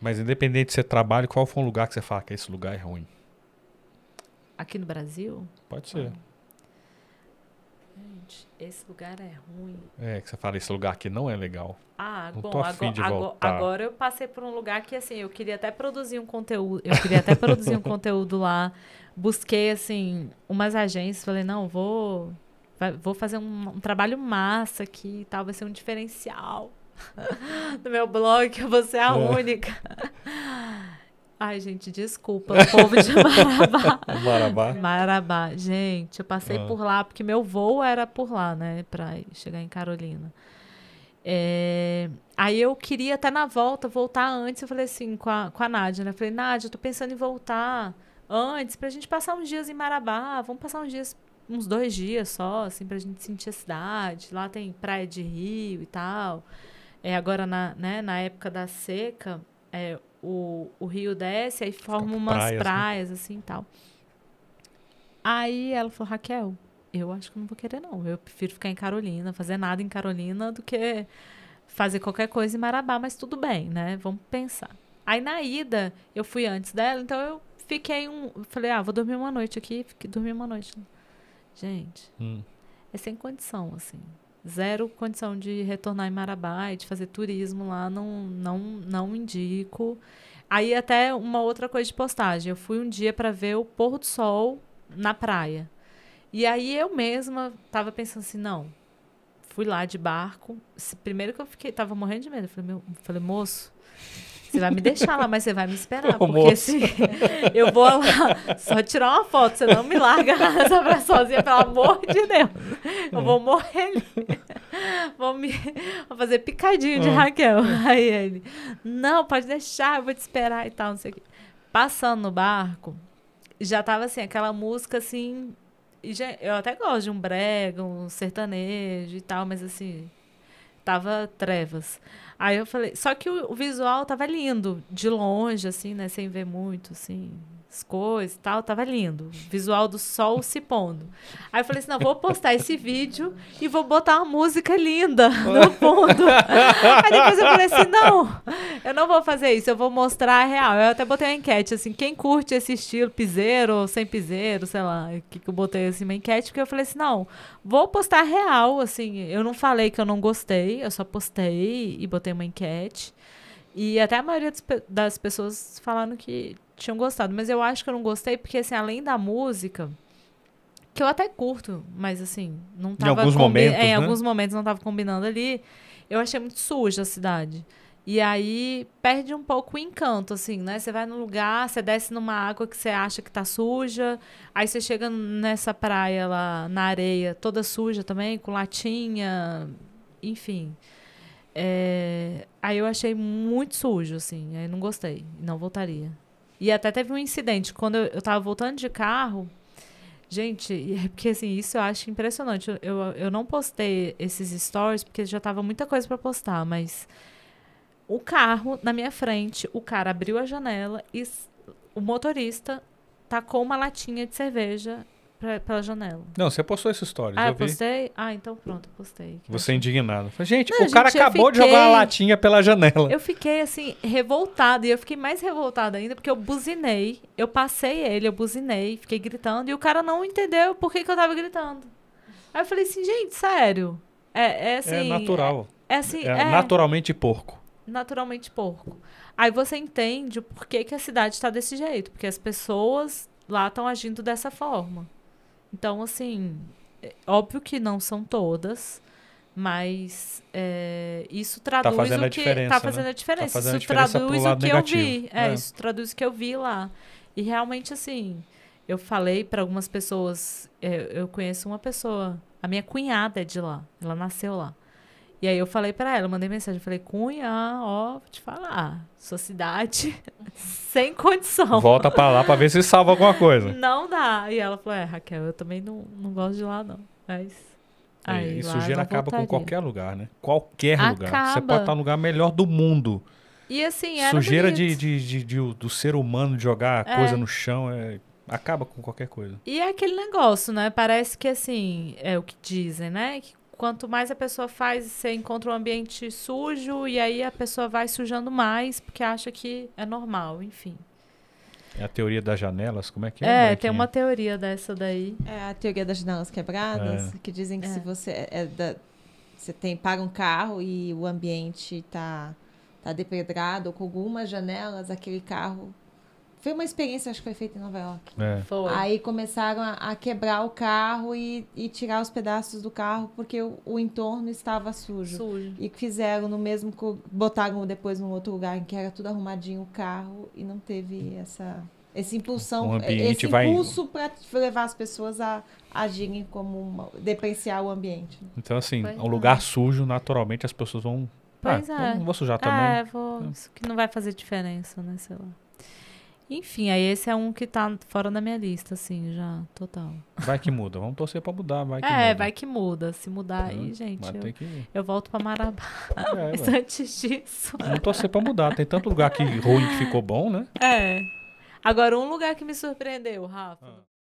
Mas independente de você trabalho, qual foi o lugar que você fala que esse lugar é ruim? Aqui no Brasil? Pode ser. Gente, esse lugar é ruim. É, que você fala, esse lugar aqui não é legal. Ah, não bom, tô agora, de agora eu passei por um lugar que, assim, eu queria até produzir um conteúdo, eu queria até produzir um conteúdo lá. Busquei, assim, umas agências, falei, não, vou, vou fazer um, um trabalho massa aqui e tal, vai ser um diferencial. no meu blog, que eu vou ser a é. única. Ai, gente, desculpa, o povo de Marabá. Marabá. Marabá. Gente, eu passei ah. por lá, porque meu voo era por lá, né, pra chegar em Carolina. É... Aí eu queria até na volta, voltar antes. Eu falei assim com a, com a Nádia, né? falei, Nádia, eu tô pensando em voltar antes pra gente passar uns dias em Marabá. Vamos passar uns dias, uns dois dias só, assim, pra gente sentir a cidade. Lá tem praia de rio e tal. É, agora, na, né, na época da seca, é, o, o rio desce, aí forma umas praias, né? praias né? assim tal. Aí ela falou, Raquel, eu acho que não vou querer, não. Eu prefiro ficar em Carolina, fazer nada em Carolina do que fazer qualquer coisa em Marabá, mas tudo bem, né? Vamos pensar. Aí na ida, eu fui antes dela, então eu fiquei um. Falei, ah, vou dormir uma noite aqui, fiquei, dormi uma noite. Gente, hum. é sem condição, assim zero condição de retornar em Marabá e de fazer turismo lá, não, não, não indico. Aí até uma outra coisa de postagem, eu fui um dia para ver o pôr do sol na praia. E aí eu mesma tava pensando assim, não, fui lá de barco. Primeiro que eu fiquei, tava morrendo de medo, falei, meu, eu falei moço, você vai me deixar lá, mas você vai me esperar. Ô, porque moço. se eu vou lá só tirar uma foto, você não me larga só pra sozinha, pelo amor de Deus. Eu vou morrer ali. Vou, me, vou fazer picadinho de hum. Raquel. Aí ele, não, pode deixar, eu vou te esperar e tal, não sei o quê. Passando no barco, já tava assim, aquela música assim. Já, eu até gosto de um brega, um sertanejo e tal, mas assim, tava trevas. Aí eu falei, só que o, visual tava lindo, de longe, assim, né? Sem ver muito, assim, as coisas e tal, tava lindo. Visual do sol se pondo. Aí eu falei assim: não, vou postar esse vídeo e vou botar uma música linda no fundo. Aí depois eu falei assim: não, eu não vou fazer isso, eu vou mostrar a real. Eu até botei uma enquete assim: quem curte esse estilo, piseiro ou sem piseiro, sei lá, que, que eu botei assim uma enquete, porque eu falei assim: não, vou postar a real. Assim, eu não falei que eu não gostei, eu só postei e botei uma enquete. E até a maioria das pessoas falaram que tinham gostado. Mas eu acho que eu não gostei, porque, assim, além da música, que eu até curto, mas, assim, não tava... Em alguns momentos, é, Em né? alguns momentos não tava combinando ali. Eu achei muito suja a cidade. E aí perde um pouco o encanto, assim, né? Você vai num lugar, você desce numa água que você acha que tá suja, aí você chega nessa praia lá, na areia, toda suja também, com latinha, enfim. É... Aí eu achei muito sujo, assim. Aí não gostei. Não voltaria. E até teve um incidente. Quando eu, eu tava voltando de carro. Gente, é porque assim, isso eu acho impressionante. Eu, eu não postei esses stories porque já tava muita coisa para postar, mas o carro na minha frente, o cara abriu a janela e o motorista tacou uma latinha de cerveja Pra, pela janela. Não, você postou essa história. Ah, eu vi. postei? Ah, então pronto, postei. Você é indignado. Falei, gente, não, o gente, cara acabou fiquei... de jogar a latinha pela janela. Eu fiquei, assim, revoltada. E eu fiquei mais revoltada ainda porque eu buzinei. Eu passei ele, eu buzinei, fiquei gritando. E o cara não entendeu por que, que eu tava gritando. Aí eu falei assim, gente, sério. É, é, é assim. É natural. É, é assim. É, é, naturalmente porco. Naturalmente porco. Aí você entende por que, que a cidade está desse jeito. Porque as pessoas lá estão agindo dessa forma. Então, assim, é, óbvio que não são todas, mas é, isso tá traduz tá o que está fazendo né? a diferença. Tá né? fazendo tá isso a diferença traduz o que negativo. eu vi. É, é, isso traduz o que eu vi lá. E realmente, assim, eu falei para algumas pessoas, é, eu conheço uma pessoa, a minha cunhada é de lá, ela nasceu lá. E aí eu falei para ela, mandei mensagem, falei, Cunha, ó, vou te falar, sua cidade uhum. sem condição. Volta para lá para ver se salva alguma coisa. Não dá. E ela falou, é, Raquel, eu também não, não gosto de lá não, mas... É, aí, e sujeira acaba voltaria. com qualquer lugar, né? Qualquer acaba. lugar. Você pode estar no lugar melhor do mundo. E assim, Sujeira de, de, de, de, do ser humano jogar é. coisa no chão é acaba com qualquer coisa. E é aquele negócio, né? Parece que assim, é o que dizem, né? Que quanto mais a pessoa faz, você encontra um ambiente sujo e aí a pessoa vai sujando mais porque acha que é normal, enfim. É a teoria das janelas, como é que é? É, tem uma teoria dessa daí. É a teoria das janelas quebradas, é. que dizem que é. se você é, é da, você tem paga um carro e o ambiente está tá, tá depredado com algumas janelas, aquele carro foi uma experiência, acho que foi feita em Nova York. É. Foi. Aí começaram a, a quebrar o carro e, e, tirar os pedaços do carro porque o, o, entorno estava sujo. Sujo. E fizeram no mesmo. Botaram depois num outro lugar em que era tudo arrumadinho o carro e não teve essa. Esse impulsão, um esse impulso para levar as pessoas a agirem como uma, depreciar o ambiente. Então, assim, pois um lugar é. sujo, naturalmente as pessoas vão. Ah, pois ah, é. Não vou sujar ah, também. É, vou, isso que não vai fazer diferença, né? Sei lá. Enfim, aí esse é um que tá fora da minha lista, assim, já, total. Vai que muda, vamos torcer pra mudar, vai que é, muda. É, vai que muda. Se mudar aí, gente, eu, que... eu, volto pra Marabá. É, Mas antes disso... Vamos torcer pra mudar, tem tanto lugar que ruim que ficou bom, né? É. Agora, um lugar que me surpreendeu, Rafa... Ah.